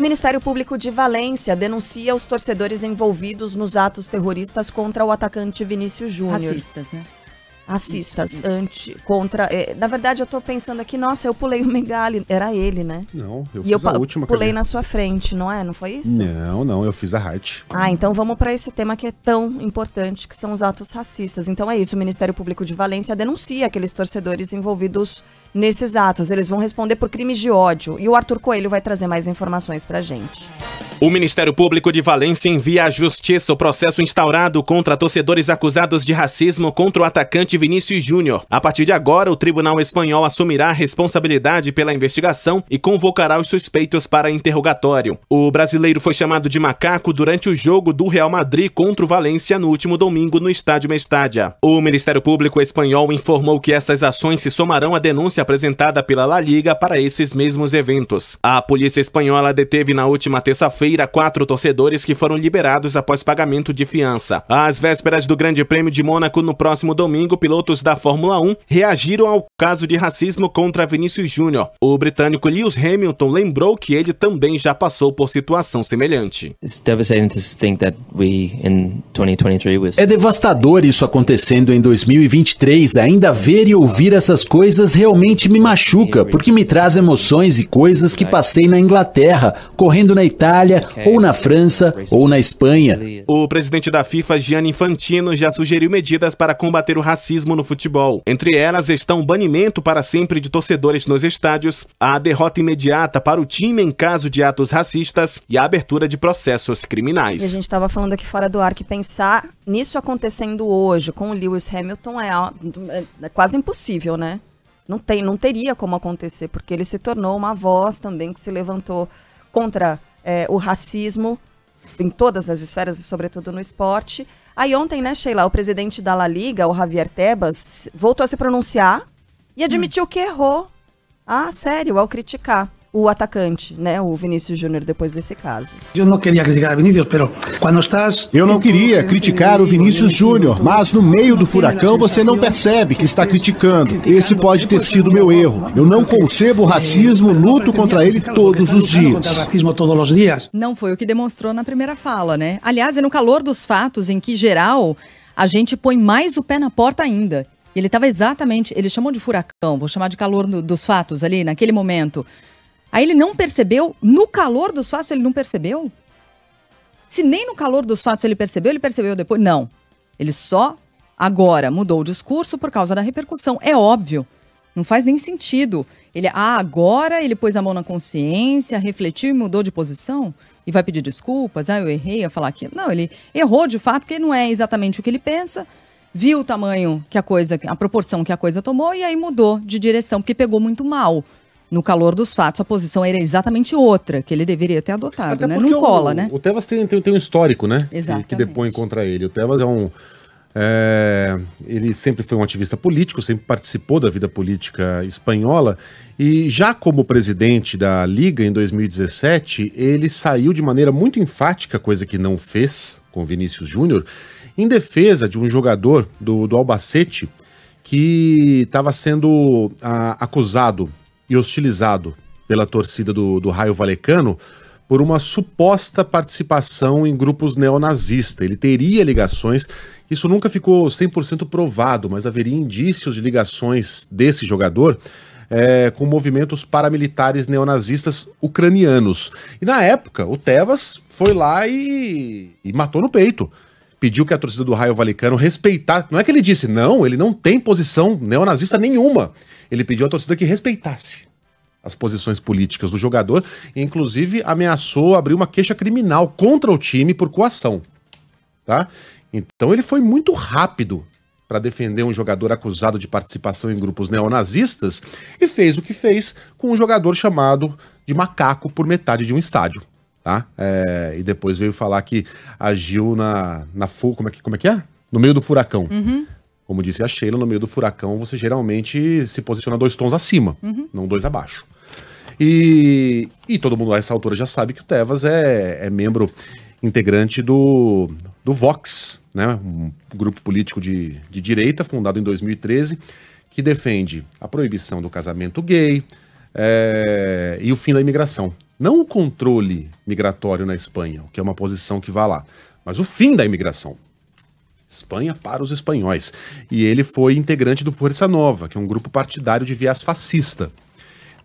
O Ministério Público de Valência denuncia os torcedores envolvidos nos atos terroristas contra o atacante Vinícius Júnior. Racistas, né? Racistas, isso, isso. anti, contra. É, na verdade, eu tô pensando aqui, nossa, eu pulei o Megali, era ele, né? Não, eu e fiz eu a última. Pulei caminhada. na sua frente, não é? Não foi isso? Não, não, eu fiz a Hart. Ah, então vamos para esse tema que é tão importante, que são os atos racistas. Então é isso, o Ministério Público de Valência denuncia aqueles torcedores envolvidos nesses atos. Eles vão responder por crimes de ódio. E o Arthur Coelho vai trazer mais informações pra gente. O Ministério Público de Valência envia à Justiça o processo instaurado contra torcedores acusados de racismo contra o atacante Vinícius Júnior. A partir de agora, o Tribunal Espanhol assumirá a responsabilidade pela investigação e convocará os suspeitos para interrogatório. O brasileiro foi chamado de macaco durante o jogo do Real Madrid contra o Valência no último domingo no estádio Mestádia. O Ministério Público Espanhol informou que essas ações se somarão à denúncia apresentada pela La Liga para esses mesmos eventos. A polícia espanhola deteve na última terça-feira quinta-feira quatro torcedores que foram liberados após pagamento de fiança. Às vésperas do Grande Prêmio de Mônaco, no próximo domingo, pilotos da Fórmula 1 reagiram ao caso de racismo contra Vinícius Júnior. O britânico Lewis Hamilton lembrou que ele também já passou por situação semelhante. É devastador isso acontecendo em 2023. Ainda ver e ouvir essas coisas realmente me machuca, porque me traz emoções e coisas que passei na Inglaterra, correndo na Itália, é, ou na França, ou na Espanha. O presidente da FIFA, Gianni Infantino, já sugeriu medidas para combater o racismo no futebol. Entre elas estão o banimento para sempre de torcedores nos estádios, a derrota imediata para o time em caso de atos racistas e a abertura de processos criminais. E a gente estava falando aqui fora do ar que pensar nisso acontecendo hoje com o Lewis Hamilton é, é, é quase impossível, né? não, tem, não teria como acontecer, porque ele se tornou uma voz também que se levantou contra é, o racismo em todas as esferas e sobretudo no esporte. Aí ontem, né, Sheila, o presidente da La Liga, o Javier Tebas, voltou a se pronunciar e admitiu hum. que errou. Ah, sério, ao criticar o atacante, né, o Vinícius Júnior, depois desse caso. Eu não queria criticar o Vinícius, pero quando estás... Eu não queria criticar o Vinícius Júnior, mas no meio do furacão você não percebe que está criticando. Esse pode ter sido meu erro. Eu não concebo é, o racismo, luto contra ele todos os dias. Não foi o que demonstrou na primeira fala, né? Aliás, é no calor dos fatos em que, geral, a gente põe mais o pé na porta ainda. Ele estava exatamente, eles chamam de furacão, vou chamar de calor dos fatos ali, naquele momento. Aí ele não percebeu? No calor dos fatos ele não percebeu? Se nem no calor dos fatos ele percebeu, ele percebeu depois? Não. Ele só agora mudou o discurso por causa da repercussão. É óbvio. Não faz nem sentido. Ele, ah, agora ele pôs a mão na consciência, refletiu e mudou de posição e vai pedir desculpas. Ah, eu errei a falar aquilo. Não, ele errou de fato porque não é exatamente o que ele pensa. Viu o tamanho que a coisa, a proporção que a coisa tomou e aí mudou de direção porque pegou muito mal no calor dos fatos, a posição era exatamente outra que ele deveria ter adotado, Até né? Não cola, o, né? O Tebas tem, tem, tem, um histórico, né? Exatamente. Que, depõe contra ele. O Tebas é um. É, ele sempre foi um ativista político, sempre participou da vida política espanhola e já como presidente da Liga em 2017, ele saiu de maneira muito enfática, coisa que não fez com Vinícius Júnior, em defesa de um jogador do, do Albacete que estava sendo a, ah, acusado e hostilizado pela torcida do, do Raio Valecano por uma suposta participação em grupos neonazistas. Ele teria ligações, isso nunca ficou 100% provado, mas haveria indícios de ligações desse jogador é, com movimentos paramilitares neonazistas ucranianos. E na época, o Tevas foi lá e, e matou no peito pediu que a torcida do Raio Valicano respeitasse. Não é que ele disse, não, ele não tem posição neonazista nenhuma. Ele pediu à torcida que respeitasse as posições políticas do jogador e, inclusive, ameaçou abrir uma queixa criminal contra o time por coação. Tá? Então ele foi muito rápido para defender um jogador acusado de participação em grupos neonazistas e fez o que fez com um jogador chamado de macaco por metade de um estádio tá? É, e depois veio falar que agiu na, na como é que, como é que é? No meio do furacão. Uhum. Como disse a Sheila, no meio do furacão você geralmente se posiciona dois tons acima, uhum. não dois abaixo. E, e todo mundo a essa altura já sabe que o Tevas é, é membro integrante do, do Vox, né? um grupo político de, de direita fundado em 2013 que defende a proibição do casamento gay é, e o fim da imigração. Não o controle migratório na Espanha, que é uma posição que vá lá, mas o fim da imigração. Espanha para os espanhóis. E ele foi integrante do Força Nova, que é um grupo partidário de viés fascista.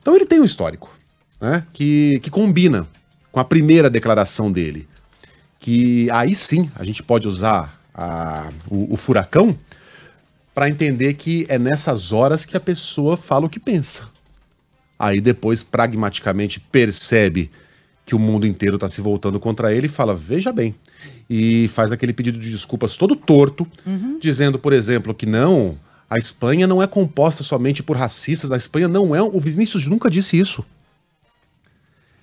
Então ele tem um histórico né, que, que combina com a primeira declaração dele. Que aí sim a gente pode usar a, o, o furacão para entender que é nessas horas que a pessoa fala o que pensa. Aí depois, pragmaticamente, percebe que o mundo inteiro está se voltando contra ele e fala: veja bem. E faz aquele pedido de desculpas todo torto, uhum. dizendo, por exemplo, que não, a Espanha não é composta somente por racistas, a Espanha não é. O Vinícius nunca disse isso.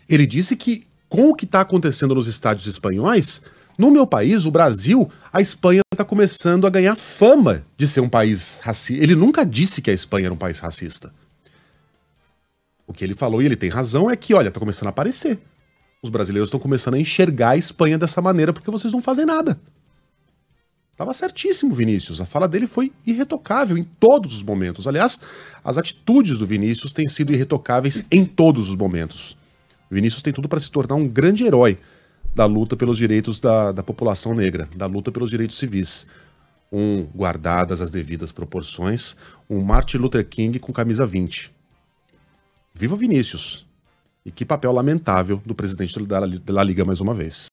Ele disse que, com o que está acontecendo nos estádios espanhóis, no meu país, o Brasil, a Espanha está começando a ganhar fama de ser um país racista. Ele nunca disse que a Espanha era um país racista. O que ele falou, e ele tem razão, é que, olha, tá começando a aparecer. Os brasileiros estão começando a enxergar a Espanha dessa maneira porque vocês não fazem nada. Tava certíssimo, Vinícius. A fala dele foi irretocável em todos os momentos. Aliás, as atitudes do Vinícius têm sido irretocáveis em todos os momentos. Vinícius tem tudo para se tornar um grande herói da luta pelos direitos da, da população negra, da luta pelos direitos civis. Um, guardadas as devidas proporções, um Martin Luther King com camisa 20. Viva Vinícius! E que papel lamentável do presidente da Liga mais uma vez.